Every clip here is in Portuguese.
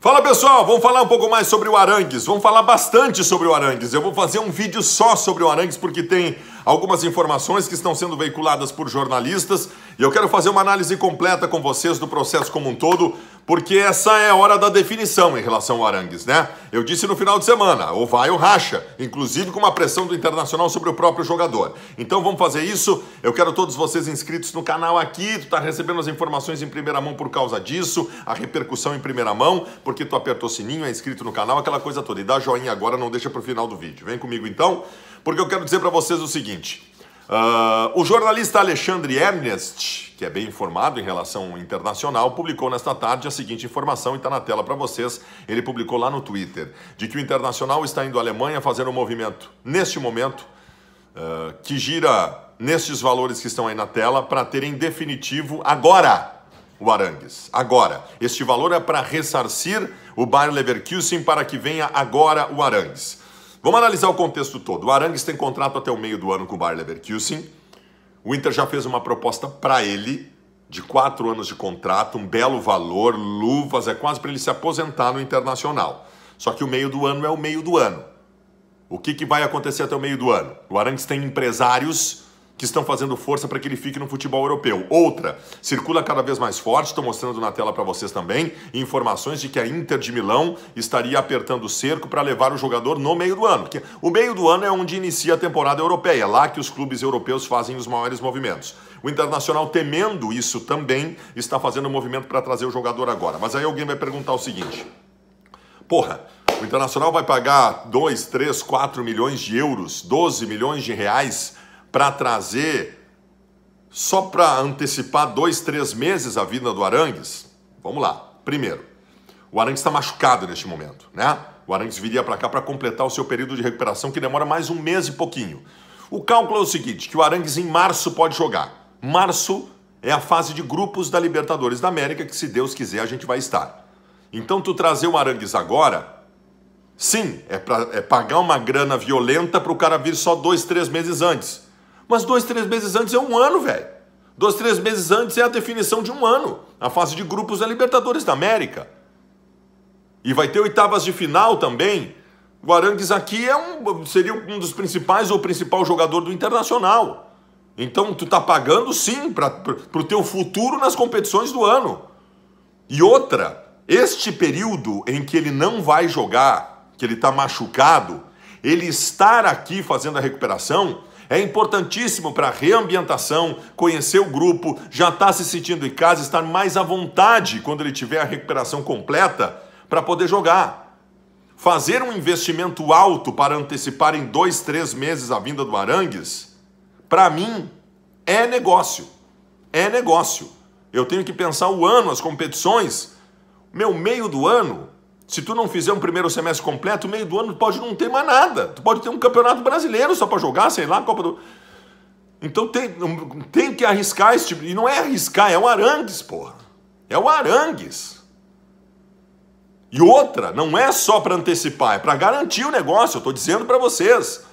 Fala pessoal, vamos falar um pouco mais sobre o Arangues, vamos falar bastante sobre o Arangues. Eu vou fazer um vídeo só sobre o Arangues porque tem algumas informações que estão sendo veiculadas por jornalistas e eu quero fazer uma análise completa com vocês do processo como um todo, porque essa é a hora da definição em relação ao Arangues, né? Eu disse no final de semana, ou vai ou racha, inclusive com uma pressão do Internacional sobre o próprio jogador. Então vamos fazer isso. Eu quero todos vocês inscritos no canal aqui, tu tá recebendo as informações em primeira mão por causa disso, a repercussão em primeira mão, porque tu apertou o sininho, é inscrito no canal, aquela coisa toda. E dá joinha agora, não deixa pro final do vídeo. Vem comigo então porque eu quero dizer para vocês o seguinte. Uh, o jornalista Alexandre Ernest, que é bem informado em relação internacional, publicou nesta tarde a seguinte informação e está na tela para vocês. Ele publicou lá no Twitter de que o Internacional está indo à Alemanha fazer um movimento, neste momento, uh, que gira nestes valores que estão aí na tela, para ter em definitivo agora o Arangues. Agora, este valor é para ressarcir o Bayer Leverkusen para que venha agora o Arangues. Vamos analisar o contexto todo. O Arangues tem contrato até o meio do ano com o Bayer Leverkusen. O Inter já fez uma proposta para ele de quatro anos de contrato, um belo valor, luvas, é quase para ele se aposentar no Internacional. Só que o meio do ano é o meio do ano. O que, que vai acontecer até o meio do ano? O Arangues tem empresários que estão fazendo força para que ele fique no futebol europeu. Outra, circula cada vez mais forte, estou mostrando na tela para vocês também, informações de que a Inter de Milão estaria apertando o cerco para levar o jogador no meio do ano. Que o meio do ano é onde inicia a temporada europeia, é lá que os clubes europeus fazem os maiores movimentos. O Internacional, temendo isso também, está fazendo um movimento para trazer o jogador agora. Mas aí alguém vai perguntar o seguinte: porra, o Internacional vai pagar 2, 3, 4 milhões de euros, 12 milhões de reais para trazer, só para antecipar dois, três meses a vinda do Arangues? Vamos lá. Primeiro, o Arangues está machucado neste momento, né? O Arangues viria para cá para completar o seu período de recuperação, que demora mais um mês e pouquinho. O cálculo é o seguinte, que o Arangues em março pode jogar. Março é a fase de grupos da Libertadores da América, que se Deus quiser a gente vai estar. Então tu trazer o Arangues agora, sim, é, pra, é pagar uma grana violenta para o cara vir só dois, três meses antes. Mas dois, três meses antes é um ano, velho. Dois, três meses antes é a definição de um ano. A fase de grupos da é Libertadores da América. E vai ter oitavas de final também. O Arangues aqui é um, seria um dos principais ou principal jogador do Internacional. Então tu tá pagando sim para o teu futuro nas competições do ano. E outra, este período em que ele não vai jogar, que ele está machucado, ele estar aqui fazendo a recuperação é importantíssimo para a reambientação, conhecer o grupo, já estar tá se sentindo em casa, estar mais à vontade quando ele tiver a recuperação completa para poder jogar. Fazer um investimento alto para antecipar em dois, três meses a vinda do Arangues, para mim, é negócio. É negócio. Eu tenho que pensar o ano, as competições, meu meio do ano, se tu não fizer um primeiro semestre completo, meio do ano pode não ter mais nada. Tu pode ter um campeonato brasileiro só para jogar, sei lá, Copa do. Então tem, tem que arriscar esse tipo. E não é arriscar, é o Arangues, porra. É o Arangues. E outra, não é só para antecipar, é para garantir o negócio. Eu estou dizendo para vocês.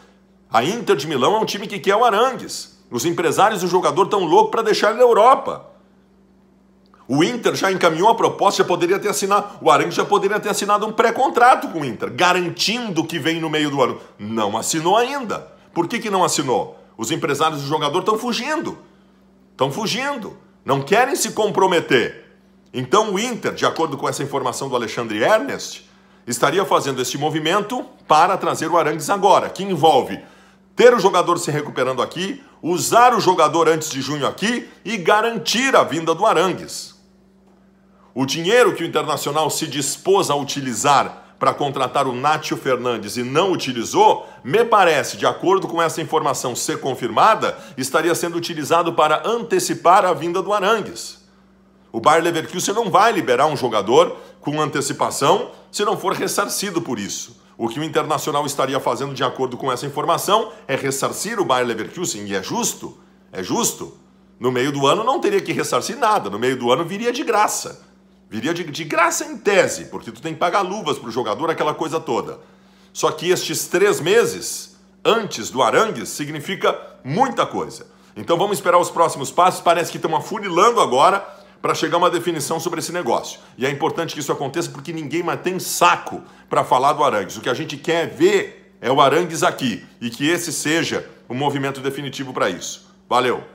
A Inter de Milão é um time que quer o Arangues. Os empresários o jogador estão loucos para deixar ele na Europa. O Inter já encaminhou a proposta, já poderia ter assinado, o Arangues já poderia ter assinado um pré-contrato com o Inter, garantindo que vem no meio do ano. Não assinou ainda. Por que, que não assinou? Os empresários do jogador estão fugindo. Estão fugindo. Não querem se comprometer. Então o Inter, de acordo com essa informação do Alexandre Ernest, estaria fazendo este movimento para trazer o Arangues agora, que envolve ter o jogador se recuperando aqui, usar o jogador antes de junho aqui e garantir a vinda do Arangues. O dinheiro que o Internacional se dispôs a utilizar para contratar o Nátio Fernandes e não utilizou, me parece, de acordo com essa informação ser confirmada, estaria sendo utilizado para antecipar a vinda do Arangues. O Bayer Leverkusen não vai liberar um jogador com antecipação se não for ressarcido por isso. O que o Internacional estaria fazendo, de acordo com essa informação, é ressarcir o Bayer Leverkusen, e é justo, é justo. No meio do ano não teria que ressarcir nada, no meio do ano viria de graça. Viria de, de graça em tese, porque tu tem que pagar luvas para o jogador, aquela coisa toda. Só que estes três meses antes do Arangues significa muita coisa. Então vamos esperar os próximos passos. Parece que estão afunilando agora para chegar a uma definição sobre esse negócio. E é importante que isso aconteça porque ninguém mais tem saco para falar do Arangues. O que a gente quer ver é o Arangues aqui e que esse seja o movimento definitivo para isso. Valeu!